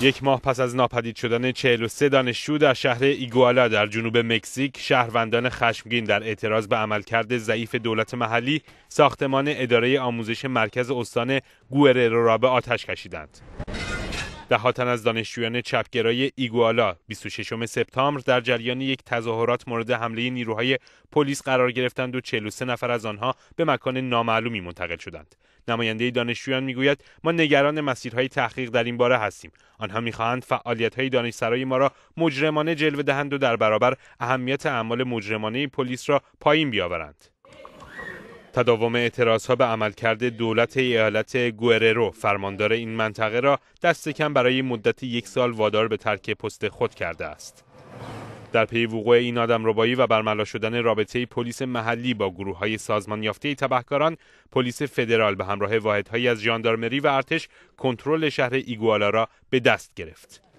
یک ماه پس از ناپدید شدن 43 دانشجو در شهر ایگوالا در جنوب مکزیک شهروندان خشمگین در اعتراض به عملکرد ضعیف دولت محلی ساختمان اداره آموزش مرکز استان گوئررو را به آتش کشیدند دهاتن از دانشجویان چپگرای ایگوالا 26 سپتامبر در جریان یک تظاهرات مورد حمله نیروهای پلیس قرار گرفتند و 43 نفر از آنها به مکان نامعلومی منتقل شدند نماینده دانشجویان میگوید ما نگران مسیرهای تحقیق در این باره هستیم آنها میخواهند فعالیتهای دانشسرای ما را مجرمانه جلوه دهند و در برابر اهمیت اعمال مجرمانه پلیس را پایین بیاورند تداوم اعتراض ها به عملکرد دولت ایالت گوررو فرماندار این منطقه را دست کم برای مدت یک سال وادار به ترک پست خود کرده است. در پی وقوع این آدم ربایی و برملا شدن رابطه پلیس محلی با گروه های سازمان یافته تبهکاران پلیس فدرال به همراه واحدهایی از ژاندارمری و ارتش کنترل شهر را به دست گرفت